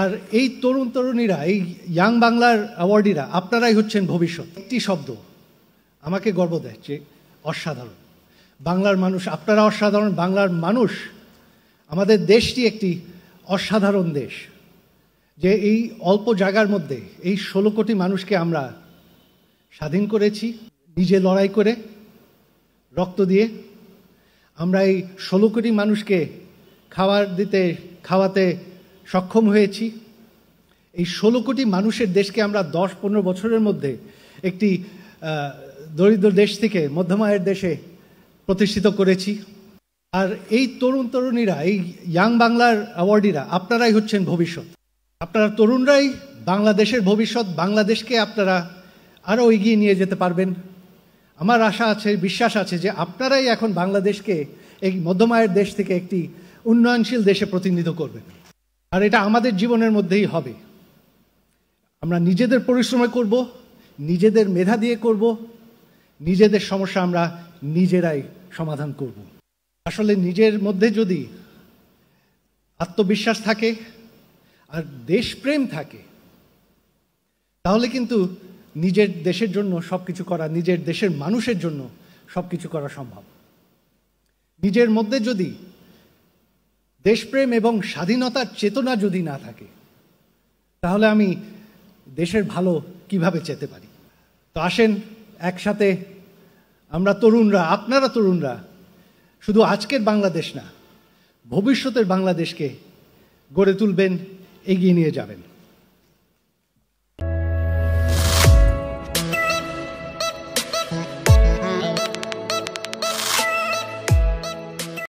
আর এই তরুণ তরুণীরা এই ইয়াং বাংলার অ্যাওয়ার্ডিরা আপনারাই হচ্ছেন ভবিষ্যৎ একটি শব্দ আমাকে গর্ব দেয় যে অসাধারণ বাংলার মানুষ আপনারা অসাধারণ বাংলার মানুষ আমাদের দেশটি একটি অসাধারণ দেশ যে এই অল্প জায়গার মধ্যে এই ষোলো কোটি মানুষকে আমরা স্বাধীন করেছি নিজে লড়াই করে রক্ত দিয়ে আমরা এই ষোলো কোটি মানুষকে খাবার দিতে খাওয়াতে সক্ষম হয়েছি এই ষোলো কোটি মানুষের দেশকে আমরা দশ পনেরো বছরের মধ্যে একটি দরিদ্র দেশ থেকে মধ্যমায়ের দেশে প্রতিষ্ঠিত করেছি আর এই তরুণ তরুণীরা এই ইয়াং বাংলার অ্যাওয়ার্ডিরা আপনারাই হচ্ছেন ভবিষ্যৎ আপনারা তরুণরাই বাংলাদেশের ভবিষ্যৎ বাংলাদেশকে আপনারা আরও এগিয়ে নিয়ে যেতে পারবেন আমার আশা আছে বিশ্বাস আছে যে আপনারাই এখন বাংলাদেশকে এই মধ্যমায়ের দেশ থেকে একটি উন্নয়নশীল দেশে প্রতিনিধিত্ব করবেন আর এটা আমাদের জীবনের মধ্যেই হবে আমরা নিজেদের পরিশ্রমে করব নিজেদের মেধা দিয়ে করব নিজেদের সমস্যা আমরা নিজেরাই সমাধান করব আসলে নিজের মধ্যে যদি আত্মবিশ্বাস থাকে আর দেশপ্রেম থাকে তাহলে কিন্তু নিজের দেশের জন্য সব কিছু করা নিজের দেশের মানুষের জন্য সব কিছু করা সম্ভব নিজের মধ্যে যদি দেশপ্রেম এবং স্বাধীনতার চেতনা যদি না থাকে তাহলে আমি দেশের ভালো কিভাবে চেতে পারি তো আসেন একসাথে আমরা তরুণরা আপনারা তরুণরা শুধু আজকের বাংলাদেশ না ভবিষ্যতের বাংলাদেশকে গড়ে তুলবেন এগিয়ে নিয়ে যাবেন